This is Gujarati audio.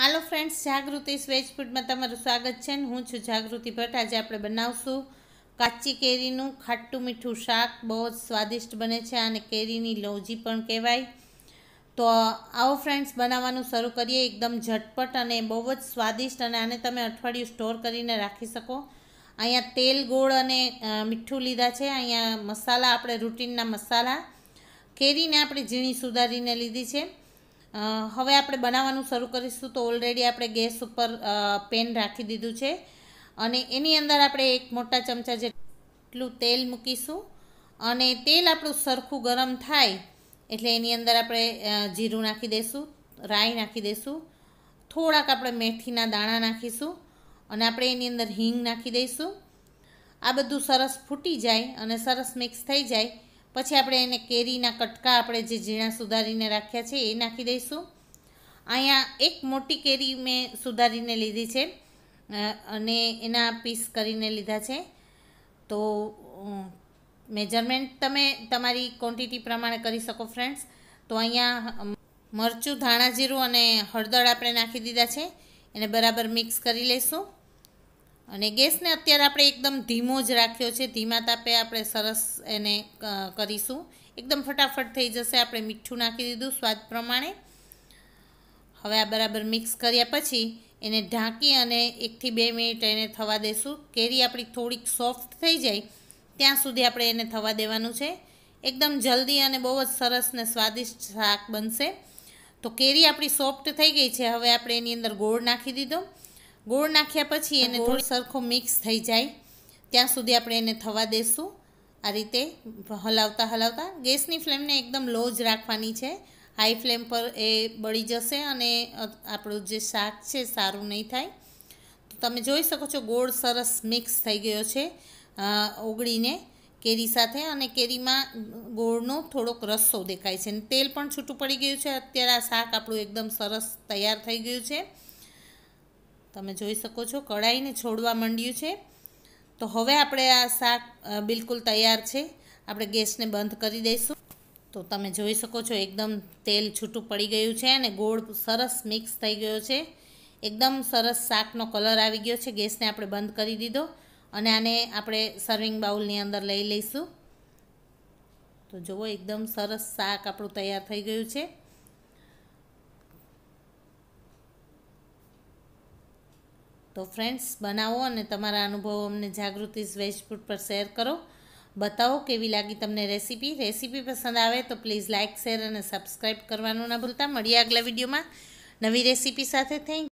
હાલો ફ્રેન્ડ્સ જાગૃતિ સ્વેજ ફૂડમાં તમારું સ્વાગત છે હું છું જાગૃતિ ભટ્ટ આજે આપણે બનાવશું કાચી કેરીનું ખાટું મીઠું શાક બહુ જ સ્વાદિષ્ટ બને છે અને કેરીની લોજી પણ કહેવાય તો આવો ફ્રેન્ડ્સ બનાવવાનું શરૂ કરીએ એકદમ ઝટપટ અને બહુ જ સ્વાદિષ્ટ અને આને તમે અઠવાડિયું સ્ટોર કરીને રાખી શકો અહીંયા તેલ ગોળ અને મીઠું લીધા છે અહીંયા મસાલા આપણે રૂટીનના મસાલા કેરીને આપણે ઝીણી સુધારીને લીધી છે હવે આપણે બનાવવાનું શરૂ કરીશું તો ઓલરેડી આપણે ગેસ ઉપર પેન રાખી દીધું છે અને એની અંદર આપણે એક મોટા ચમચા જેટલું તેલ મૂકીશું અને તેલ આપણું સરખું ગરમ થાય એટલે એની અંદર આપણે જીરું નાખી દઈશું રાઈ નાખી દઈશું થોડાક આપણે મેથીના દાણા નાખીશું અને આપણે એની અંદર હિંગ નાખી દઈશું આ બધું સરસ ફૂટી જાય અને સરસ મિક્સ થઈ જાય પછી આપણે એને કેરીના કટકા આપણે જે ઝીણા સુધારીને રાખ્યા છે એ નાખી દઈશું અહીંયા એક મોટી કેરી મેં સુધારીને લીધી છે અને એના પીસ કરીને લીધા છે તો મેજરમેન્ટ તમે તમારી ક્વોન્ટિટી પ્રમાણે કરી શકો ફ્રેન્ડ્સ તો અહીંયા મરચું ધાણાજીરું અને હળદર આપણે નાખી દીધા છે એને બરાબર મિક્સ કરી લઈશું અને ગેસને અત્યારે આપણે એકદમ ધીમો જ રાખ્યો છે ધીમા તાપે આપણે સરસ એને કરીશું એકદમ ફટાફટ થઈ જશે આપણે મીઠું નાખી દીધું સ્વાદ પ્રમાણે હવે આ બરાબર મિક્સ કર્યા પછી એને ઢાંકી અને એકથી બે મિનિટ એને થવા દેશું કેરી આપણી થોડીક સોફ્ટ થઈ જાય ત્યાં સુધી આપણે એને થવા દેવાનું છે એકદમ જલ્દી અને બહુ જ સરસ ને સ્વાદિષ્ટ શાક બનશે તો કેરી આપણી સોફ્ટ થઈ ગઈ છે હવે આપણે એની અંદર ગોળ નાખી દીધો ગોળ નાખ્યા પછી એને થોડું સરખો મિક્સ થઈ જાય ત્યાં સુધી આપણે એને થવા દેશું આ રીતે હલાવતા હલાવતા ગેસની ફ્લેમને એકદમ લો જ રાખવાની છે હાઈ ફ્લેમ પર એ બળી જશે અને આપણું જે શાક છે સારું નહીં થાય તો તમે જોઈ શકો છો ગોળ સરસ મિક્સ થઈ ગયો છે ઓગળીને કેરી સાથે અને કેરીમાં ગોળનો થોડોક રસ્સો દેખાય છે અને તેલ પણ છૂટું પડી ગયું છે અત્યારે આ શાક આપણું એકદમ સરસ તૈયાર થઈ ગયું છે તમે જોઈ શકો છો કઢાઈને છોડવા માંડ્યું છે તો હવે આપણે આ શાક બિલકુલ તૈયાર છે આપણે ગેસને બંધ કરી દઈશું તો તમે જોઈ શકો છો એકદમ તેલ છૂટું પડી ગયું છે અને ગોળ સરસ મિક્સ થઈ ગયો છે એકદમ સરસ શાકનો કલર આવી ગયો છે ગેસને આપણે બંધ કરી દીધો અને આને આપણે સર્વિંગ બાઉલની અંદર લઈ લઈશું તો જુઓ એકદમ સરસ શાક આપણું તૈયાર થઈ ગયું છે તો ફ્રેન્ડ્સ બનાવો અને તમારા અનુભવો અમને જાગૃતિ વેજ ફૂડ પર શેર કરો બતાવો કેવી લાગી તમને રેસીપી રેસીપી પસંદ આવે તો પ્લીઝ લાઇક શેર અને સબસ્ક્રાઈબ કરવાનું ના ભૂલતા મળીએ આગલા વિડીયોમાં નવી રેસીપી સાથે થેન્ક